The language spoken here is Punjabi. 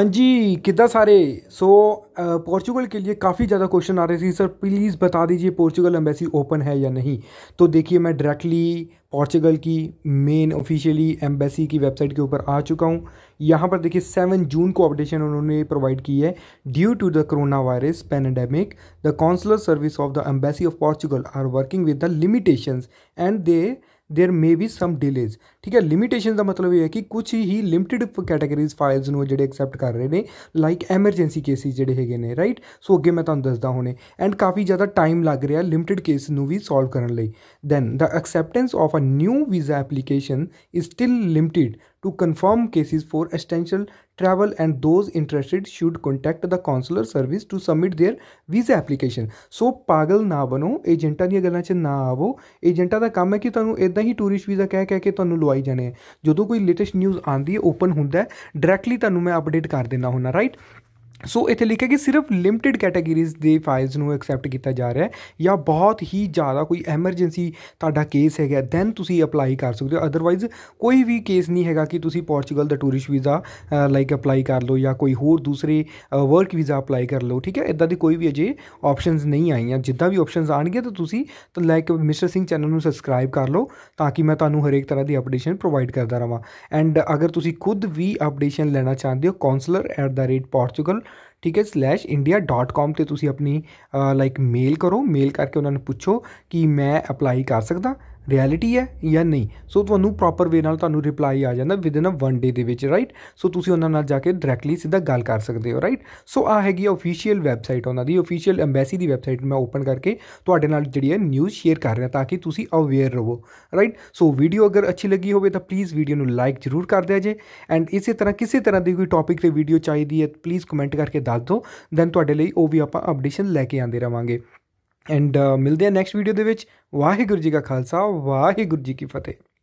हाँ जी किदा सारे सो so, पोर्चुगल के लिए काफ़ी ज़्यादा क्वेश्चन आ रहे थे सर प्लीज़ बता दीजिए पोर्चुगल एम्बेसी ओपन है या नहीं तो देखिए मैं डायरेक्टली पोर्चुगल की मेन ऑफिशियली एम्बेसी की वेबसाइट के ऊपर आ चुका हूँ यहाँ पर देखिए सेवन जून को अपडेशन उन्होंने प्रोवाइड की है due to the corona virus pandemic the consular service of the embassy of Portugal are working with the limitations and they there may be some delays ਠੀਕ ਹੈ ਲਿਮਿਟੇਸ਼ਨ ਦਾ ਮਤਲਬ ਇਹ ਹੈ ਕਿ ਕੁਝ ਹੀ ਲਿਮਿਟਿਡ ਕੈਟਾਗਰੀਜ਼ ਫਾਈਲਸ ਨੂੰ ਜਿਹੜੇ ਐਕਸੈਪਟ ਕਰ ਰਹੇ ਨੇ ਲਾਈਕ ਐਮਰਜੈਂਸੀ ਕੇਸਿਸ ਜਿਹੜੇ ਹੈਗੇ ਨੇ ਰਾਈਟ ਸੋ ਅੱਗੇ ਮੈਂ ਤੁਹਾਨੂੰ ਦੱਸਦਾ ਹੁਣੇ ਐਂਡ ਕਾਫੀ ਜ਼ਿਆਦਾ ਟਾਈਮ ਲੱਗ ਰਿਹਾ ਲਿਮਿਟਿਡ ਕੇਸ ਨੂੰ ਵੀ ਸੋਲਵ ਕਰਨ ਲਈ ਦੈਨ ਦਾ acceptance of a new visa application is still limited to confirm cases for essential travel and those interested should contact the consular service to submit their visa application so ਪਾਗਲ ਨਾ ਬਣੋ ਏਜੰਟਾਂ ਦੀਆਂ ਗੱਲਾਂ 'ਚ ਨਾ ਆਵੋ ਏਜੰਟਾਂ ਦਾ ਕੰਮ ਹੈ ਕਿ ਤੁਹਾਨੂੰ ਇਦਾਂ ਹੀ ਟੂਰਿਸਟ ਵੀਜ਼ਾ ਕਹਿ ਕਹਿ ਕੇ ਤੁਹਾਨੂੰ ਲਵਾਈ ਜਾਣੇ ਜਦੋਂ ਕੋਈ ਲੇਟੈਸਟ ਨਿਊਜ਼ ਆਉਂਦੀ ਹੈ ਓਪਨ ਹੁੰਦਾ ਹੈ ਡਾਇਰੈਕਟਲੀ ਤੁਹਾਨੂੰ ਮੈਂ ਅਪਡੇਟ ਕਰ ਦਿੰਦਾ ਹੁੰਦਾ ਰਾਈਟ ਸੋ ਇਥੇ ਲਿਖਿਆ ਕਿ ਸਿਰਫ ਲਿਮਟਿਡ ਕੈਟਾਗਰੀਜ਼ ਦੇ ਫਾਈਲਸ ਨੂੰ ਐਕਸੈਪਟ ਕੀਤਾ ਜਾ ਰਿਹਾ ਹੈ ਜਾਂ ਬਹੁਤ ਹੀ ਜ਼ਿਆਦਾ ਕੋਈ ਐਮਰਜੈਂਸੀ ਤੁਹਾਡਾ ਕੇਸ ਹੈਗਾ ਦੈਨ ਤੁਸੀਂ ਅਪਲਾਈ ਕਰ ਸਕਦੇ ਹੋ ਅਦਰਵਾਈਜ਼ ਕੋਈ ਵੀ ਕੇਸ ਨਹੀਂ ਹੈਗਾ ਕਿ ਤੁਸੀਂ ਪੋਰਚੁਗਲ ਦਾ ਟੂਰਿਸਟ ਵੀਜ਼ਾ ਲਾਈਕ ਅਪਲਾਈ ਕਰ ਲਓ ਜਾਂ ਕੋਈ ਹੋਰ ਦੂਸਰੇ ਵਰਕ ਵੀਜ਼ਾ ਅਪਲਾਈ ਕਰ ਲਓ ਠੀਕ ਹੈ ਇਦਾਂ ਦੀ ਕੋਈ ਵੀ ਅਜੇ ਆਪਸ਼ਨਸ ਨਹੀਂ ਆਈਆਂ ਜਿੱਦਾਂ ਵੀ ਆਪਸ਼ਨਸ ਆਣਗੀਆਂ ਤਾਂ ਤੁਸੀਂ ਤਾਂ ਲਾਈਕ ਮਿਸਟਰ ਸਿੰਘ ਚੈਨਲ ਨੂੰ ਸਬਸਕ੍ਰਾਈਬ ਕਰ ਲਓ ਤਾਂ ਕਿ ਮੈਂ ਤੁਹਾਨੂੰ ਹਰੇਕ ਤਰ੍ਹਾਂ ਦੀ ਅਪਡੇਸ਼ਨ ਪ੍ਰੋਵਾਈਡ ਕਰਦਾ ਰਹਾਂ ਐਂਡ ਅਗਰ ਤੁਸੀਂ ਖੁਦ ਵੀ ਅਪਡੇਸ਼ਨ ਲੈਣਾ ਚਾਹੁੰਦੇ ਹੋ ਕਾਉਂਸਲਰ@ ਠੀਕ ਹੈ /india.com ਤੇ ਤੁਸੀਂ ਆਪਣੀ ਲਾਈਕ ਮੇਲ ਕਰੋ ਮੇਲ ਕਰਕੇ ਉਹਨਾਂ ਨੂੰ ਪੁੱਛੋ ਕਿ ਮੈਂ ਅਪਲਾਈ ਕਰ ਸਕਦਾ ਰਿਐਲਿਟੀ ਹੈ ਜਾਂ ਨਹੀਂ ਸੋ ਤੁਹਾਨੂੰ ਪ੍ਰੋਪਰ ਵੇ ਨਾਲ ਤੁਹਾਨੂੰ ਰਿਪਲਾਈ ਆ ਜਾਂਦਾ ਵਿਦਨ ਅ 1 ਡੇ ਦੇ ਵਿੱਚ ਰਾਈਟ ਸੋ ਤੁਸੀਂ ਉਹਨਾਂ ਨਾਲ ਜਾ ਕੇ ਡਾਇਰੈਕਟਲੀ ਸਿੱਧਾ ਗੱਲ ਕਰ ਸਕਦੇ ਹੋ ਰਾਈਟ ਸੋ ਆ ਹੈਗੀ ਆਫੀਸ਼ੀਅਲ ਵੈਬਸਾਈਟ ਉਹਨਾਂ ਦੀ ਆਫੀਸ਼ੀਅਲ ਐਮਬੈਸੀ ਦੀ ਵੈਬਸਾਈਟ ਮੈਂ ਓਪਨ ਕਰਕੇ ਤੁਹਾਡੇ ਨਾਲ ਜਿਹੜੀ ਹੈ ਨਿਊਜ਼ ਸ਼ੇਅਰ ਕਰ ਰਿਹਾ ਤਾਂ ਕਿ ਤੁਸੀਂ ਅਵੇਅਰ ਰਹੋ ਰਾਈਟ ਸੋ ਵੀਡੀਓ ਅਗਰ ਅੱਛੀ ਲੱਗੀ ਹੋਵੇ ਤਾਂ ਪਲੀਜ਼ ਵੀਡੀਓ ਨੂੰ ਲਾਈਕ ਜ਼ਰੂਰ ਕਰ ਦਿਆ ਜੇ ਐਂਡ ਇਸੇ ਤਰ੍ਹਾਂ ਕਿਸੇ ਤਰ੍ਹਾਂ ਦੀ ਕੋਈ ਟੌਪਿਕ ਤੇ ਵੀਡੀਓ ਚਾਹੀਦੀ ਹੈ ਪਲੀਜ਼ ਕਮੈਂਟ ਕਰਕੇ ਦੱਸ ਦਿਓ ਦੈਨ ਤੁਹਾਡੇ ਲਈ ਉਹ ਵੀ ਆਪਾਂ ਅਪਡੇਸ਼ਨ ਲੈ ਕੇ ਆਂਦੇ ਰਵਾਂਗੇ ਐਂਡ uh, ਮਿਲਦੇ ਆ ਨੈਕਸਟ ਵੀਡੀਓ ਦੇ ਵਿੱਚ ਵਾਹਿਗੁਰੂ ਜੀ ਕਾ ਖਾਲਸਾ ਵਾਹਿਗੁਰੂ ਜੀ ਕੀ ਫਤਿਹ